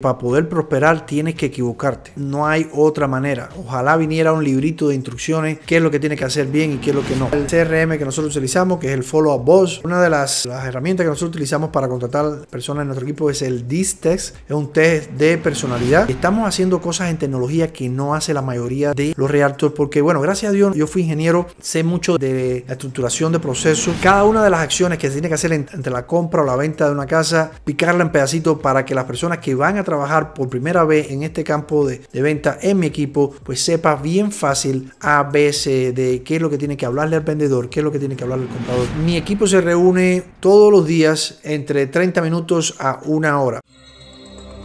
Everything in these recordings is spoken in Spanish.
Para poder prosperar tienes que equivocarte. No hay otra manera. Ojalá viniera un librito de instrucciones, qué es lo que tiene que hacer bien y qué es lo que no. El CRM que nosotros utilizamos, que es el Follow Up Boss, una de las, herramientas que nosotros utilizamos para contratar personas en nuestro equipo es el DISTEX, es un test de personalidad. Estamos haciendo cosas en tecnología que no hace la mayoría de los realtors porque, bueno, gracias a Dios, yo fui ingeniero, sé mucho de la estructuración de procesos. Cada una de las acciones que se tiene que hacer entre la compra o la venta de una casa, picarla en pedacitos para que las personas que van a trabajar por primera vez en este campo de, venta en mi equipo, pues sepa bien fácil A, veces de qué es lo que tiene que hablarle al vendedor, qué es lo que tiene que hablarle al comprador. Mi equipo se reúne todos los días entre 30 minutos a una hora.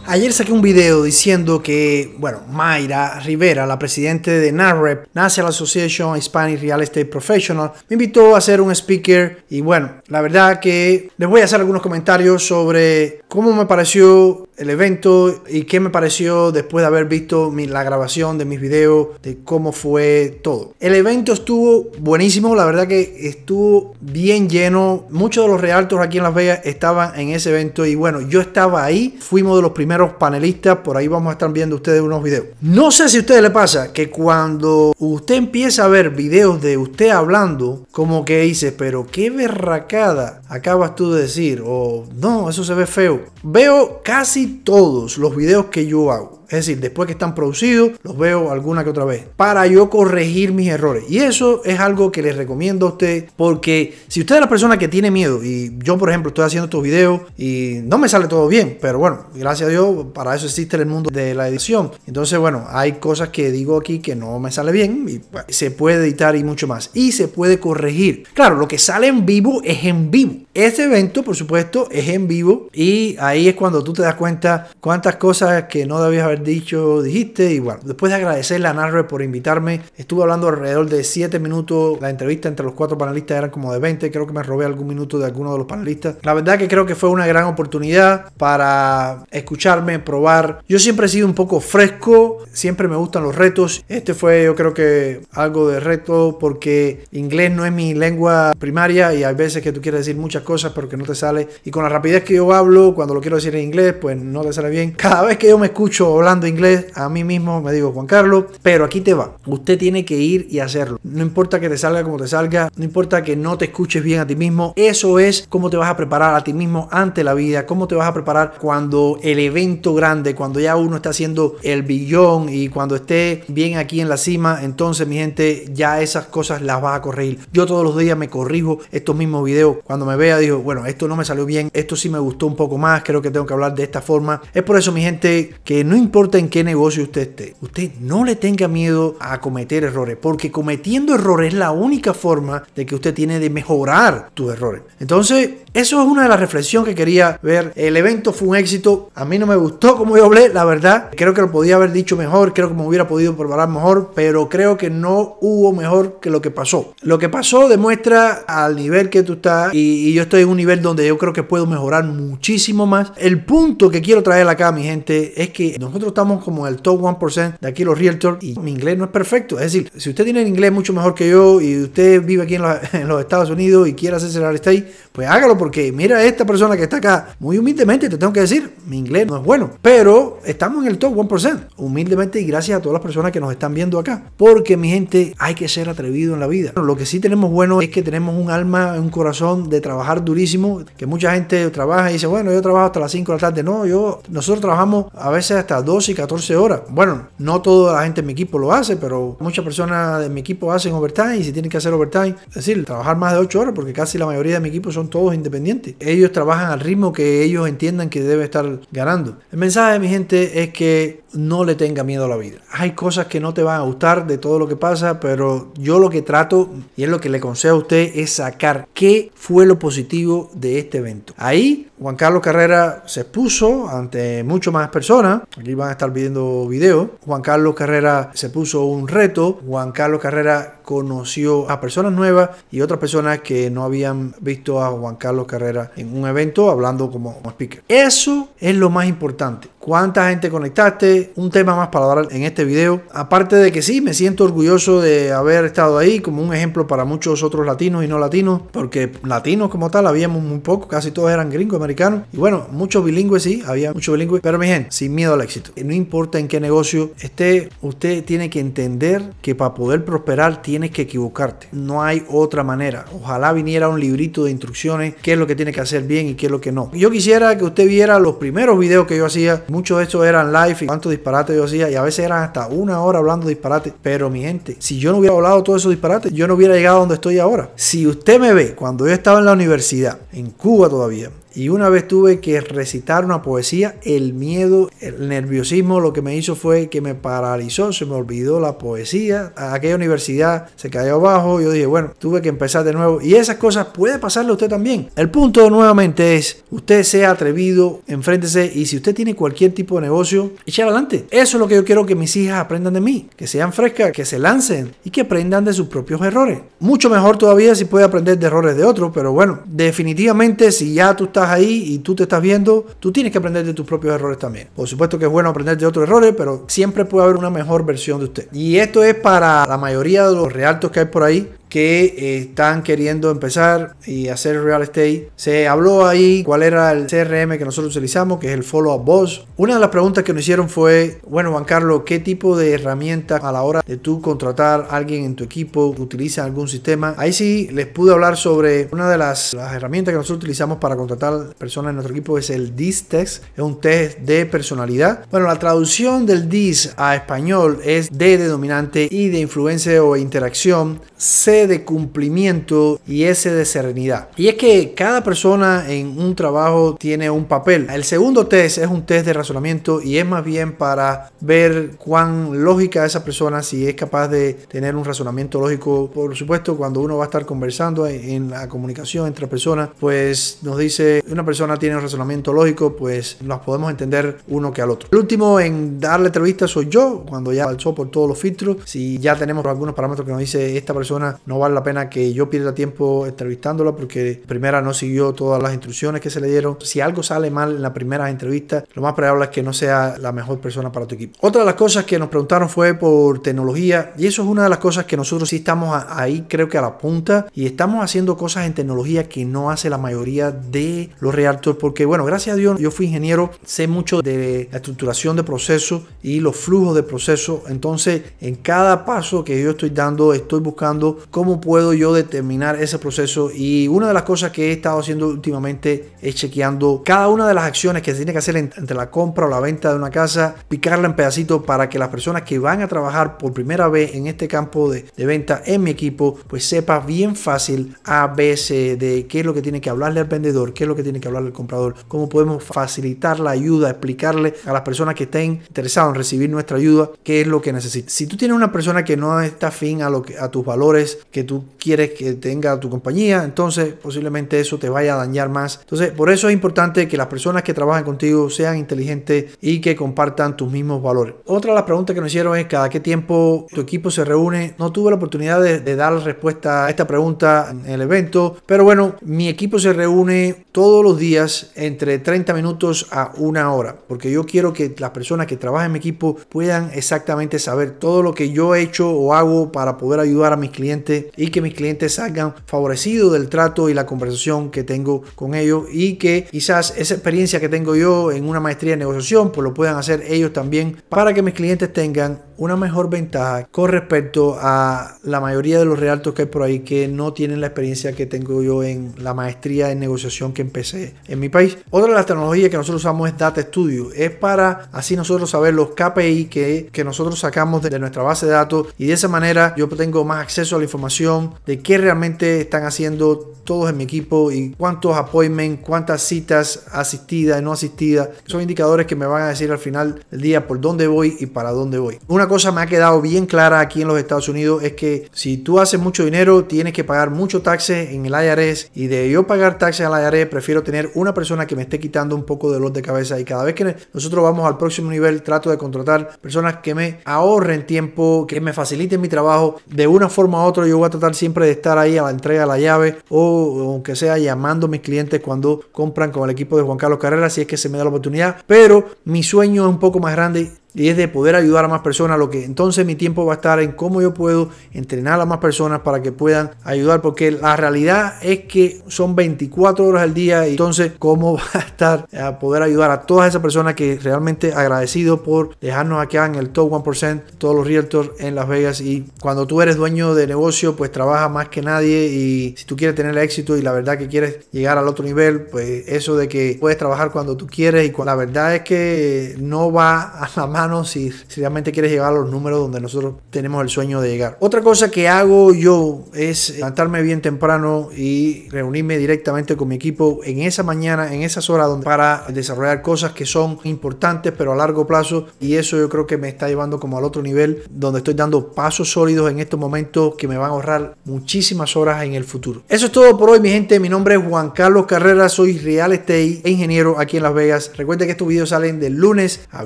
Ayer saqué un video diciendo que, bueno, Mayra Rivera, la presidenta de NAREP, National Association Hispanic Real Estate Professional, me invitó a ser un speaker y bueno, la verdad que les voy a hacer algunos comentarios sobre cómo me pareció el evento y qué me pareció después de haber visto la grabación de mis videos, de cómo fue todo. El evento estuvo buenísimo, la verdad que estuvo bien lleno. Muchos de los realtos aquí en Las Vegas estaban en ese evento y bueno, yo estaba ahí, fuimos de los primeros panelistas, por ahí vamos a estar viendo ustedes unos videos. No sé si a ustedes les pasa que cuando usted empieza a ver videos de usted hablando, como que dice, pero qué berracada acabas tú de decir, o no, eso se ve feo. Veo casi todos los videos que yo hago es decir, después que están producidos, los veo alguna que otra vez para yo corregir mis errores. Y eso es algo que les recomiendo a ustedes, porque si usted es la persona que tiene miedo y yo, por ejemplo, estoy haciendo estos videos y no me sale todo bien, pero bueno, gracias a Dios, para eso existe el mundo de la edición. Entonces, bueno, hay cosas que digo aquí que no me sale bien y se puede editar y mucho más. Y se puede corregir. Claro, lo que sale en vivo es en vivo. Este evento, por supuesto, es en vivo y ahí es cuando tú te das cuenta cuántas cosas que no debías haber dicho, dijiste. Y bueno, después de agradecerle a Narre por invitarme, estuve hablando alrededor de 7 minutos. La entrevista entre los cuatro panelistas eran como de 20. Creo que me robé algún minuto de alguno de los panelistas. La verdad que creo que fue una gran oportunidad para escucharme, probar. Yo siempre he sido un poco fresco, siempre me gustan los retos. Este fue, yo creo que algo de reto porque inglés no es mi lengua primaria y hay veces que tú quieres decir muchas cosas pero que no te sale. Y con la rapidez que yo hablo, cuando lo quiero decir en inglés, pues no te sale bien. Cada vez que yo me escucho hablar, hablando inglés, a mí mismo me digo, Juan Carlos, pero aquí te va. Usted tiene que ir y hacerlo. No importa que te salga como te salga, no importa que no te escuches bien a ti mismo, eso es cómo te vas a preparar a ti mismo ante la vida, cómo te vas a preparar cuando el evento grande, cuando ya uno está haciendo el billón y cuando esté bien aquí en la cima, entonces mi gente, ya esas cosas las vas a corregir. Yo todos los días me corrijo estos mismos videos. Cuando me vea, digo, bueno, esto no me salió bien, esto sí me gustó un poco más, creo que tengo que hablar de esta forma. Es por eso, mi gente, que no importa importa en qué negocio usted esté, usted no le tenga miedo a cometer errores, porque cometiendo errores es la única forma de que usted tiene de mejorar tus errores. Entonces, eso es una de las reflexiones que quería ver. El evento fue un éxito. A mí no me gustó como yo hablé, la verdad. Creo que lo podía haber dicho mejor, creo que me hubiera podido preparar mejor, pero creo que no hubo mejor que lo que pasó. Lo que pasó demuestra al nivel que tú estás y, yo estoy en un nivel donde yo creo que puedo mejorar muchísimo más. El punto que quiero traer acá, mi gente, es que nosotros estamos como el top 1% de aquí los realtors y mi inglés no es perfecto. Es decir, si usted tiene el inglés mucho mejor que yo y usted vive aquí en, los Estados Unidos y quiere hacerse real estate, pues hágalo porque mira esta persona que está acá, muy humildemente te tengo que decir, mi inglés no es bueno, pero estamos en el top 1%, humildemente y gracias a todas las personas que nos están viendo acá, porque mi gente hay que ser atrevido en la vida. Lo que sí tenemos bueno es que tenemos un alma, un corazón de trabajar durísimo, que mucha gente trabaja y dice, bueno, yo trabajo hasta las 5 de la tarde, no, yo nosotros trabajamos a veces hasta 2 12 y 14 horas. Bueno, no toda la gente en mi equipo lo hace, pero muchas personas de mi equipo hacen overtime y si tienen que hacer overtime, es decir, trabajar más de 8 horas porque casi la mayoría de mi equipo son todos independientes. Ellos trabajan al ritmo que ellos entiendan que debe estar ganando. El mensaje de mi gente es que no le tenga miedo a la vida. Hay cosas que no te van a gustar de todo lo que pasa, pero yo lo que trato y es lo que le aconsejo a usted es sacar qué fue lo positivo de este evento. Ahí Juan Carlos Carrera se puso ante mucho más personas. Aquí van a estar viendo videos. Juan Carlos Carrera se puso un reto. Juan Carlos Carrera conoció a personas nuevas y otras personas que no habían visto a Juan Carlos Carrera en un evento hablando como, speaker. Eso es lo más importante. ¿Cuánta gente conectaste? Un tema más para hablar en este video. Aparte de que sí, me siento orgulloso de haber estado ahí como un ejemplo para muchos otros latinos y no latinos, porque latinos como tal habíamos muy poco, casi todos eran gringos americanos. Y bueno, muchos bilingües sí, había muchos bilingües, pero mi gente, sin miedo al éxito. No importa en qué negocio esté, usted tiene que entender que para poder prosperar tiene tienes que equivocarte. No hay otra manera. Ojalá viniera un librito de instrucciones, qué es lo que tiene que hacer bien y qué es lo que no. Yo quisiera que usted viera los primeros videos que yo hacía. Muchos de estos eran live y cuántos disparates yo hacía. Y a veces eran hasta una hora hablando disparates. Pero mi gente, si yo no hubiera hablado todos esos disparates, yo no hubiera llegado a donde estoy ahora. Si usted me ve cuando yo estaba en la universidad, en Cuba todavía, y una vez tuve que recitar una poesía, el miedo, el nerviosismo lo que me hizo fue que me paralizó, se me olvidó la poesía. Aquella universidad se cayó abajo, yo dije, bueno, tuve que empezar de nuevo. Y esas cosas puede pasarle a usted también. El punto nuevamente es, usted sea atrevido, enfréntese y si usted tiene cualquier tipo de negocio, echar adelante. Eso es lo que yo quiero que mis hijas aprendan de mí, que sean frescas, que se lancen y que aprendan de sus propios errores. Mucho mejor todavía si puede aprender de errores de otros, pero bueno, definitivamente si ya tú estás ahí y tú te estás viendo, tú tienes que aprender de tus propios errores también. Por supuesto que es bueno aprender de otros errores, pero siempre puede haber una mejor versión de usted. Y esto es para la mayoría de los realtos que hay por ahí, que eh, están queriendo empezar y hacer real estate. Se habló ahí cuál era el CRM que nosotros utilizamos, que es el Follow Up Boss. Una de las preguntas que nos hicieron fue, bueno, Juan Carlos, ¿qué tipo de herramienta a la hora de tú contratar a alguien en tu equipo utiliza algún sistema? Ahí sí les pude hablar sobre una de las, herramientas que nosotros utilizamos para contratar personas en nuestro equipo, es el DIS Test, es un test de personalidad. Bueno, la traducción del DIS a español es D de dominante, y de influencia o interacción, C de cumplimiento y ese de serenidad. Y es que cada persona en un trabajo tiene un papel. El segundo test es un test de razonamiento y es más bien para ver cuán lógica esa persona, si es capaz de tener un razonamiento lógico. Por supuesto, cuando uno va a estar conversando en la comunicación entre personas, pues nos dice, una persona tiene un razonamiento lógico, pues nos podemos entender uno que al otro. El último en darle entrevista soy yo, cuando ya pasó por todos los filtros. Si ya tenemos algunos parámetros que nos dice esta persona no vale la pena que yo pierda tiempo entrevistándola porque primera no siguió todas las instrucciones que se le dieron. Si algo sale mal en la primera entrevista, lo más probable es que no sea la mejor persona para tu equipo. Otra de las cosas que nos preguntaron fue por tecnología y eso es una de las cosas que nosotros sí estamos ahí creo que a la punta y estamos haciendo cosas en tecnología que no hace la mayoría de los realtors porque bueno, gracias a Dios yo fui ingeniero, sé mucho de la estructuración de procesos y los flujos de procesos, entonces en cada paso que yo estoy dando estoy buscando cómo puedo yo determinar ese proceso. Y una de las cosas que he estado haciendo últimamente es chequeando cada una de las acciones que se tiene que hacer entre la compra o la venta de una casa, picarla en pedacitos para que las personas que van a trabajar por primera vez en este campo de, venta en mi equipo, pues sepa bien fácil A, veces de qué es lo que tiene que hablarle al vendedor, qué es lo que tiene que hablarle al comprador, cómo podemos facilitar la ayuda, explicarle a las personas que estén interesadas en recibir nuestra ayuda, qué es lo que necesitan. Si tú tienes una persona que no está afín a, lo a tus valores, que tú quieres que tenga tu compañía, entonces posiblemente eso te vaya a dañar más. Entonces, por eso es importante que las personas que trabajan contigo sean inteligentes y que compartan tus mismos valores. Otra de las preguntas que nos hicieron es cada qué tiempo tu equipo se reúne. No tuve la oportunidad de, de dar respuesta a esta pregunta en el evento, pero bueno, mi equipo se reúne todos los días entre 30 minutos a una hora, porque yo quiero que las personas que trabajan en mi equipo puedan exactamente saber todo lo que yo he hecho o hago para poder ayudar a mis clientes y que mis clientes salgan favorecidos del trato y la conversación que tengo con ellos y que quizás esa experiencia que tengo yo en una maestría de negociación pues lo puedan hacer ellos también para que mis clientes tengan una mejor ventaja con respecto a la mayoría de los realtos que hay por ahí que no tienen la experiencia que tengo yo en la maestría en negociación que empecé en mi país. Otra de las tecnologías que nosotros usamos es Data Studio. Es para así nosotros saber los KPI que, que nosotros sacamos de nuestra base de datos y de esa manera yo tengo más acceso a la información de qué realmente están haciendo todos en mi equipo y cuántos appointments, cuántas citas asistidas y no asistidas. Son indicadores que me van a decir al final del día por dónde voy y para dónde voy. Una cosa me ha quedado bien clara aquí en los Estados Unidos es que si tú haces mucho dinero, tienes que pagar mucho taxes en el IRS y de yo pagar taxes al IRS, prefiero tener una persona que me esté quitando un poco de dolor de cabeza y cada vez que nosotros vamos al próximo nivel, trato de contratar personas que me ahorren tiempo, que me faciliten mi trabajo. De una forma u otra, yo voy a tratar siempre de estar ahí a la entrega de la llave o aunque sea llamando a mis clientes cuando compran con el equipo de Juan Carlos Carrera, si es que se me da la oportunidad. Pero mi sueño es un poco más grande y es de poder ayudar a más personas, lo que entonces mi tiempo va a estar en cómo yo puedo entrenar a más personas para que puedan ayudar, porque la realidad es que son 24 horas al día y entonces cómo va a estar a poder ayudar a todas esas personas que realmente agradecido por dejarnos acá en el top 1%, todos los realtors en Las Vegas y cuando tú eres dueño de negocio, pues trabaja más que nadie y si tú quieres tener éxito y la verdad que quieres llegar al otro nivel, pues eso de que puedes trabajar cuando tú quieres y la verdad es que no va a la si, realmente quieres llegar a los números donde nosotros tenemos el sueño de llegar. Otra cosa que hago yo es levantarme bien temprano y reunirme directamente con mi equipo en esa mañana, en esas horas para desarrollar cosas que son importantes pero a largo plazo y eso yo creo que me está llevando como al otro nivel donde estoy dando pasos sólidos en estos momentos que me van a ahorrar muchísimas horas en el futuro. Eso es todo por hoy mi gente, mi nombre es Juan Carlos Carrera, soy real estate e ingeniero aquí en Las Vegas. Recuerden que estos videos salen de lunes a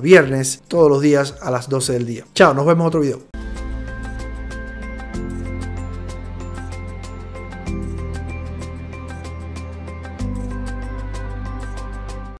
viernes, todos los días a las 12 del día. Chao, nos vemos en otro video.